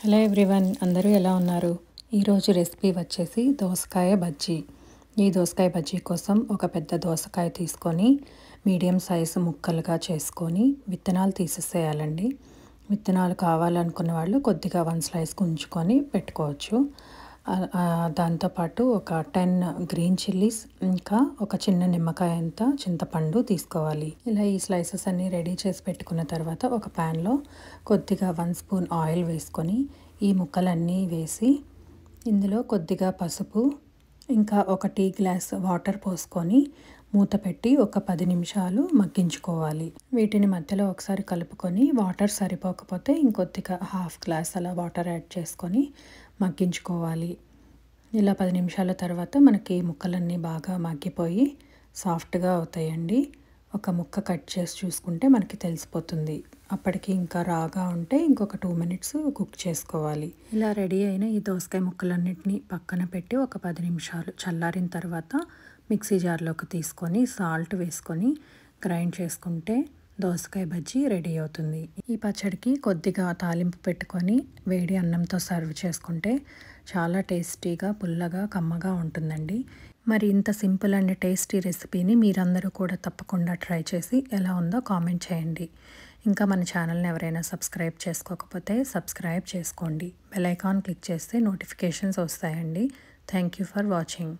hello everyone అందరూ ఎలా ఉన్నారు ఈరోజు రెసిపీ వచ్చేసి దోసకాయ బజ్జీ ఈ దోసకాయ బజ్జీ కోసం ఒక పెద్ద దోసకాయ తీసుకొని మీడియం సైజు ముక్కలుగా చేసుకొని విత్తనాలు తీసేసేయాలండి విత్తనాలు కావాలనుకున్న వాళ్ళు కొద్దిగా వన్ స్లైస్ ఉంచుకొని పెట్టుకోవచ్చు దాంతోపాటు ఒక టెన్ గ్రీన్ చిల్లీస్ ఇంకా ఒక చిన్న నిమ్మకాయ అంత చింతపండు తీసుకోవాలి ఇలా ఈ స్లైసెస్ అన్నీ రెడీ చేసి పెట్టుకున్న తర్వాత ఒక ప్యాన్లో కొద్దిగా వన్ స్పూన్ ఆయిల్ వేసుకొని ఈ ముక్కలన్నీ వేసి ఇందులో కొద్దిగా పసుపు ఇంకా ఒక టీ గ్లాస్ వాటర్ పోసుకొని మూత పెట్టి ఒక పది నిమిషాలు మగ్గించుకోవాలి వీటిని మధ్యలో ఒకసారి కలుపుకొని వాటర్ సరిపోకపోతే ఇంకొద్దిగా హాఫ్ గ్లాస్ అలా వాటర్ యాడ్ చేసుకొని మగ్గించుకోవాలి ఇలా పది నిమిషాల తర్వాత మనకి ముక్కలన్నీ బాగా మగ్గిపోయి సాఫ్ట్గా అవుతాయండి ఒక ముక్క కట్ చేసి చూసుకుంటే మనకి తెలిసిపోతుంది అప్పటికి ఇంకా రాగా ఉంటే ఇంకొక టూ మినిట్స్ కుక్ చేసుకోవాలి ఇలా రెడీ అయిన ఈ దోసకాయ ముక్కలన్నిటిని పక్కన పెట్టి ఒక పది నిమిషాలు చల్లారిన తర్వాత మిక్సీ జార్లోకి తీసుకొని సాల్ట్ వేసుకొని గ్రైండ్ చేసుకుంటే దోసకాయ బజ్జీ రెడీ అవుతుంది ఈ పచ్చడికి కొద్దిగా తాలింపు పెట్టుకొని వేడి అన్నంతో సర్వ్ చేసుకుంటే చాలా టేస్టీగా పుల్లగా కమ్మగా ఉంటుందండి మరి ఇంత సింపుల్ అండ్ టేస్టీ రెసిపీని మీరందరూ కూడా తప్పకుండా ట్రై చేసి ఎలా ఉందో కామెంట్ చేయండి ఇంకా మన ఛానల్ని ఎవరైనా సబ్స్క్రైబ్ చేసుకోకపోతే సబ్స్క్రైబ్ చేసుకోండి బెల్ ఐకాన్ క్లిక్ చేస్తే నోటిఫికేషన్స్ వస్తాయండి థ్యాంక్ యూ ఫర్ వాచింగ్